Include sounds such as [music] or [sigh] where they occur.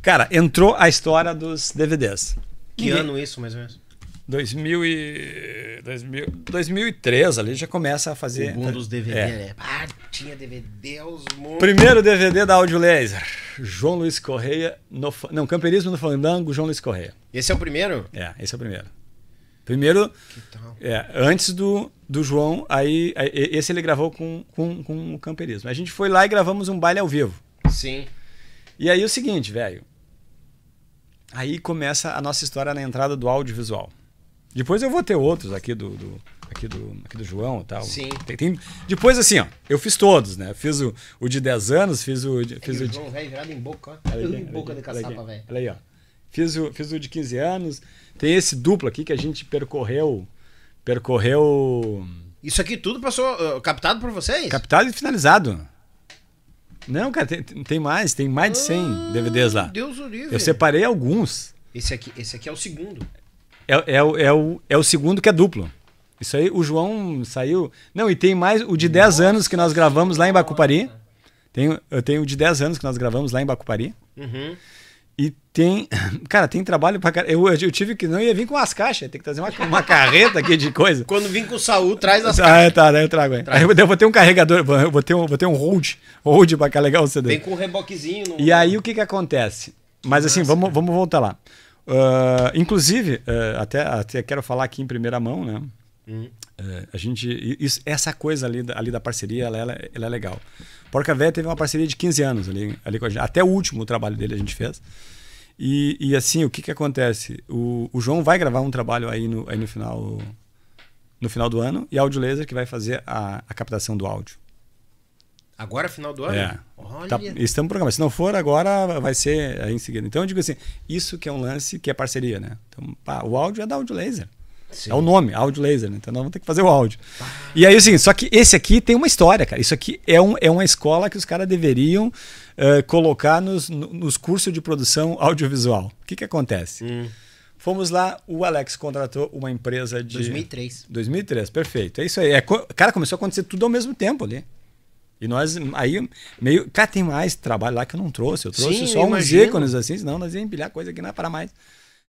Cara, entrou a história dos DVDs. Que Ninguém... ano isso, mais ou menos? 2000 e, 2000, 2003 ali já começa a fazer. O dos DVDs, é. né? Ah, tinha DVD aos montes. Primeiro DVD da Audio Laser. João Luiz Correia. No, não, Camperismo no Fandango, João Luiz Correia. Esse é o primeiro? É, esse é o primeiro. Primeiro. Que tal? É, antes do, do João, aí, aí esse ele gravou com, com, com o Camperismo. A gente foi lá e gravamos um baile ao vivo. Sim. E aí o seguinte, velho. Aí começa a nossa história na entrada do audiovisual. Depois eu vou ter outros aqui do, do aqui do, aqui do João e tal. Sim. Tem, tem... Depois, assim, ó, eu fiz todos, né? Fiz o, o de 10 anos, fiz o. fiz é o, de... João, velho, virado em boca, ó. Em boca de caçapa, velho. Olha aí, ó. Fiz o, fiz o de 15 anos. Tem esse duplo aqui que a gente percorreu. Percorreu. Isso aqui tudo passou uh, captado por vocês? Captado e finalizado. Não, cara, tem, tem mais, tem mais de 100 ah, DVDs lá. Deus livre. Eu separei alguns. Esse aqui, esse aqui é o segundo. É, é, é, o, é, o, é o segundo que é duplo. Isso aí, o João saiu. Não, e tem mais o de 10 anos que nós gravamos lá em Bacupari. Tem, eu tenho o de 10 anos que nós gravamos lá em Bacupari. Uhum. E tem. [laughs] Cara, tem trabalho pra caralho. Eu, eu tive que. Não ia vir com as caixas. Tem que trazer uma, uma carreta aqui de coisa. [laughs] Quando vim com o Saul, traz as ah, caixas. Ah, tá, daí eu trago. É. Aí. Aí eu, vou ter um carregador. Eu vou ter um, vou ter um hold. Hold pra carregar o CD. Vem com um reboquezinho. No... E aí o que que acontece? Mas assim, Nossa, assim, vamos, vamos voltar lá. Uh, inclusive, uh, até, até quero falar aqui em primeira mão, né? É, a gente, isso, essa coisa ali, ali da parceria, ela, ela, ela é legal. Porca Véia teve uma parceria de 15 anos ali, ali com a gente. Até o último trabalho dele a gente fez. E, e assim, o que, que acontece? O, o João vai gravar um trabalho aí no, aí no final no final do ano e a Audio Laser que vai fazer a, a captação do áudio. Agora, final do ano? É. Tá, Olha. Tá, estamos programando. Se não for agora, vai ser aí em seguida. Então, eu digo assim, isso que é um lance que é parceria, né? Então, pá, o áudio é da Audio Laser. Sim. É o nome, áudio laser, né? Então nós vamos ter que fazer o áudio. Ah. E aí, assim, só que esse aqui tem uma história, cara. Isso aqui é, um, é uma escola que os caras deveriam uh, colocar nos, nos cursos de produção audiovisual. O que, que acontece? Hum. Fomos lá, o Alex contratou uma empresa de. 2003. 2003, perfeito. É isso aí. É, cara, começou a acontecer tudo ao mesmo tempo ali. E nós, aí, meio. Cara, tem mais trabalho lá que eu não trouxe. Eu trouxe Sim, só eu uns imagino. ícones assim, senão nós ia empilhar coisa aqui não é para mais.